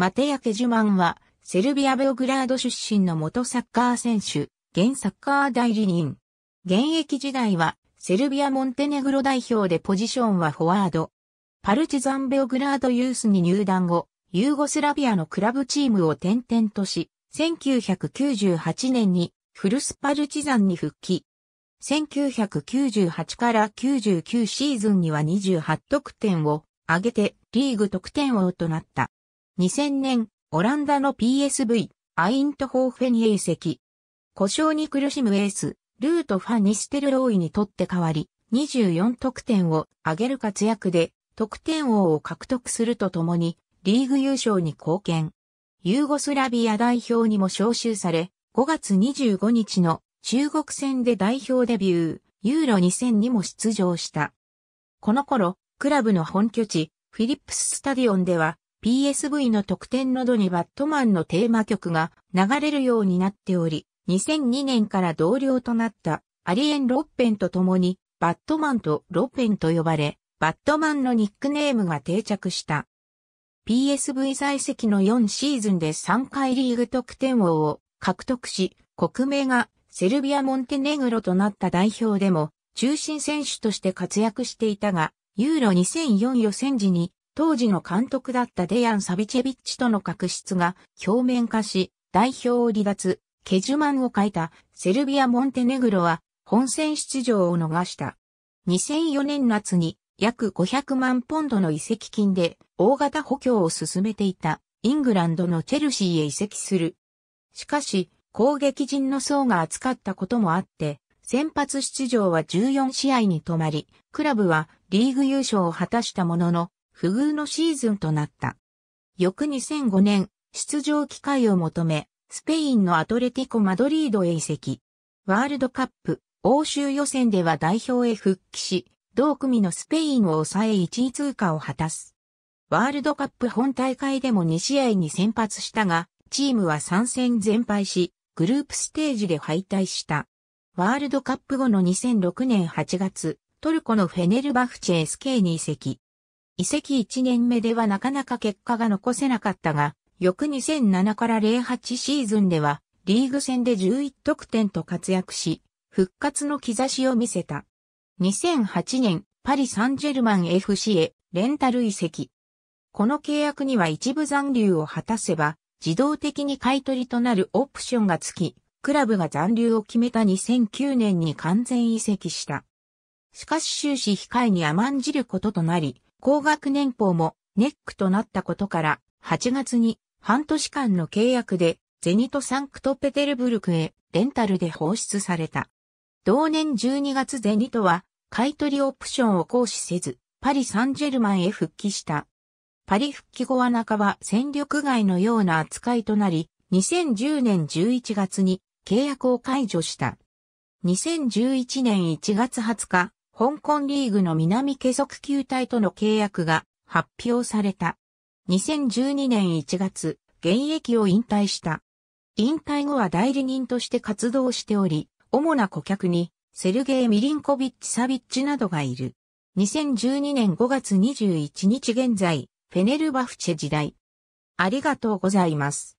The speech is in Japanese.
マテヤ・ケジュマンは、セルビア・ベオグラード出身の元サッカー選手、現サッカー代理人。現役時代は、セルビア・モンテネグロ代表でポジションはフォワード。パルチザン・ベオグラードユースに入団後、ユーゴスラビアのクラブチームを転々とし、1998年にフルスパルチザンに復帰。1998から99シーズンには28得点を上げてリーグ得点王となった。2000年、オランダの PSV、アイントホーフェニエ遺故障に苦しむエース、ルート・ファ・ニステルローイにとって代わり、24得点を挙げる活躍で、得点王を獲得するとともに、リーグ優勝に貢献。ユーゴスラビア代表にも招集され、5月25日の中国戦で代表デビュー、ユーロ2000にも出場した。この頃、クラブの本拠地、フィリップススタディオンでは、PSV の特典などにバットマンのテーマ曲が流れるようになっており、2002年から同僚となったアリエン・ロッペンと共にバットマンとロッペンと呼ばれ、バットマンのニックネームが定着した。PSV 在籍の4シーズンで3回リーグ得点王を獲得し、国名がセルビア・モンテネグロとなった代表でも中心選手として活躍していたが、ユーロ2004予選時に当時の監督だったデヤン・サビチェビッチとの確執が表面化し、代表を離脱、ケジュマンを書いたセルビア・モンテネグロは本戦出場を逃した。2004年夏に約500万ポンドの移籍金で大型補強を進めていたイングランドのチェルシーへ移籍する。しかし、攻撃陣の層が厚かったこともあって、先発出場は14試合に止まり、クラブはリーグ優勝を果たしたものの、不遇のシーズンとなった。翌2005年、出場機会を求め、スペインのアトレティコ・マドリードへ移籍。ワールドカップ、欧州予選では代表へ復帰し、同組のスペインを抑え1位通過を果たす。ワールドカップ本大会でも2試合に先発したが、チームは3戦全敗し、グループステージで敗退した。ワールドカップ後の2006年8月、トルコのフェネルバフチェ SK に移籍。移籍1年目ではなかなか結果が残せなかったが、翌2007から08シーズンでは、リーグ戦で11得点と活躍し、復活の兆しを見せた。2008年、パリ・サンジェルマン FC へ、レンタル移籍。この契約には一部残留を果たせば、自動的に買取となるオプションがつき、クラブが残留を決めた2009年に完全移籍した。しかし終始控えに甘んじることとなり、高額年俸もネックとなったことから、8月に半年間の契約で、ゼニトサンクトペテルブルクへレンタルで放出された。同年12月ゼニトは、買取オプションを行使せず、パリ・サンジェルマンへ復帰した。パリ復帰後は半ば戦力外のような扱いとなり、2010年11月に契約を解除した。2011年1月20日、香港リーグの南継続球隊との契約が発表された。2012年1月、現役を引退した。引退後は代理人として活動しており、主な顧客にセルゲイ・ミリンコビッチ・サビッチなどがいる。2012年5月21日現在、フェネルバフチェ時代。ありがとうございます。